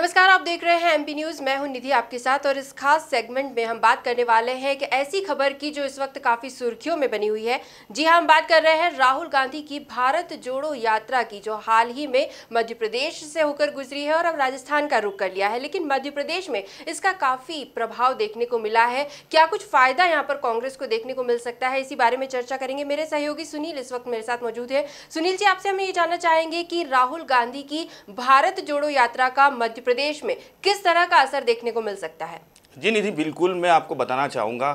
नमस्कार आप देख रहे हैं एमपी न्यूज़ मैं हूं निधि आपके साथ और इस खास सेगमेंट में हम बात करने वाले हैं कि ऐसी खबर की जो इस वक्त काफ़ी सुर्खियों में बनी हुई है जी हां हम बात कर रहे हैं राहुल गांधी की भारत जोड़ो यात्रा की जो हाल ही में मध्य प्रदेश से होकर गुजरी है और अब राजस्थान का रुख कर लिया है लेकिन मध्य प्रदेश में इसका काफ़ी प्रभाव देखने को मिला है क्या कुछ फ़ायदा यहाँ पर कांग्रेस को देखने को मिल सकता है इसी बारे में चर्चा करेंगे मेरे सहयोगी सुनील इस वक्त मेरे साथ मौजूद है सुनील जी आपसे हम ये जानना चाहेंगे कि राहुल गांधी की भारत जोड़ो यात्रा का मध्य प्रदेश में किस तरह का असर देखने को मिल सकता है जी निधि बिल्कुल मैं आपको बताना चाहूँगा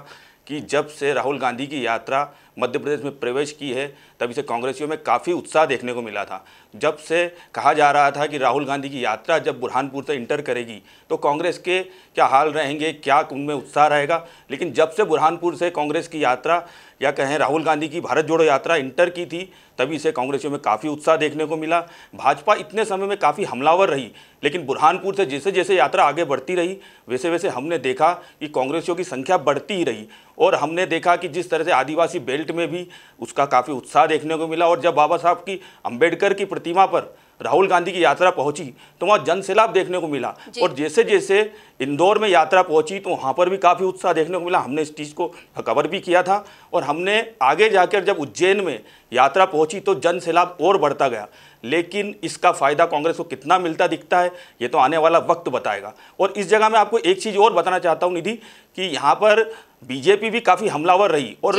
कि जब से राहुल गांधी की यात्रा मध्य प्रदेश में प्रवेश की है तभी से कांग्रेसियों में काफ़ी उत्साह देखने को मिला था जब से कहा जा रहा था कि राहुल गांधी की यात्रा जब बुरहानपुर से इंटर करेगी तो कांग्रेस के क्या हाल रहेंगे क्या उनमें उत्साह रहेगा लेकिन जब से बुरहानपुर से कांग्रेस की यात्रा या कहें राहुल गांधी की भारत जोड़ो यात्रा इंटर की थी तभी से कांग्रेसियों में काफ़ी उत्साह देखने को मिला भाजपा इतने समय में काफ़ी हमलावर रही लेकिन बुरहानपुर से जैसे जैसे यात्रा आगे बढ़ती रही वैसे वैसे हमने देखा कि कांग्रेसियों की संख्या बढ़ती ही रही और हमने देखा कि जिस तरह से आदिवासी बेल्ट बेल्ट में भी उसका काफ़ी उत्साह देखने को मिला और जब बाबा साहब की अम्बेडकर की प्रतिमा पर राहुल गांधी की यात्रा पहुंची तो वहाँ जन सैलाब देखने को मिला और जैसे जैसे इंदौर में यात्रा पहुंची तो वहाँ पर भी काफ़ी उत्साह देखने को मिला हमने इस चीज़ को कवर भी किया था और हमने आगे जाकर जब उज्जैन में यात्रा पहुंची तो जन सैलाब और बढ़ता गया लेकिन इसका फ़ायदा कांग्रेस को कितना मिलता दिखता है ये तो आने वाला वक्त बताएगा और इस जगह मैं आपको एक चीज़ और बताना चाहता हूँ निधि कि यहाँ पर बीजेपी भी काफ़ी हमलावर रही और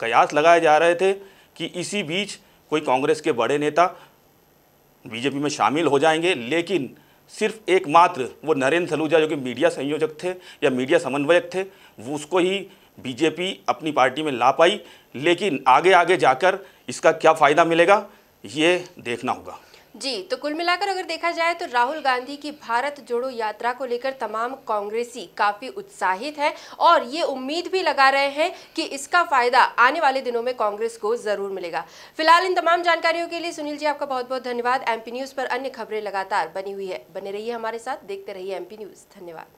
कयास लगाए जा रहे थे कि इसी बीच कोई कांग्रेस के बड़े नेता बीजेपी में शामिल हो जाएंगे लेकिन सिर्फ एकमात्र वो नरेंद्र सलूजा जो कि मीडिया संयोजक थे या मीडिया समन्वयक थे वो उसको ही बीजेपी अपनी पार्टी में ला पाई लेकिन आगे आगे जाकर इसका क्या फ़ायदा मिलेगा ये देखना होगा जी तो कुल मिलाकर अगर देखा जाए तो राहुल गांधी की भारत जोड़ो यात्रा को लेकर तमाम कांग्रेसी काफ़ी उत्साहित हैं और ये उम्मीद भी लगा रहे हैं कि इसका फायदा आने वाले दिनों में कांग्रेस को ज़रूर मिलेगा फिलहाल इन तमाम जानकारियों के लिए सुनील जी आपका बहुत बहुत धन्यवाद एमपी न्यूज़ पर अन्य खबरें लगातार बनी हुई है बने रही हमारे साथ देखते रहिए एमपी न्यूज़ धन्यवाद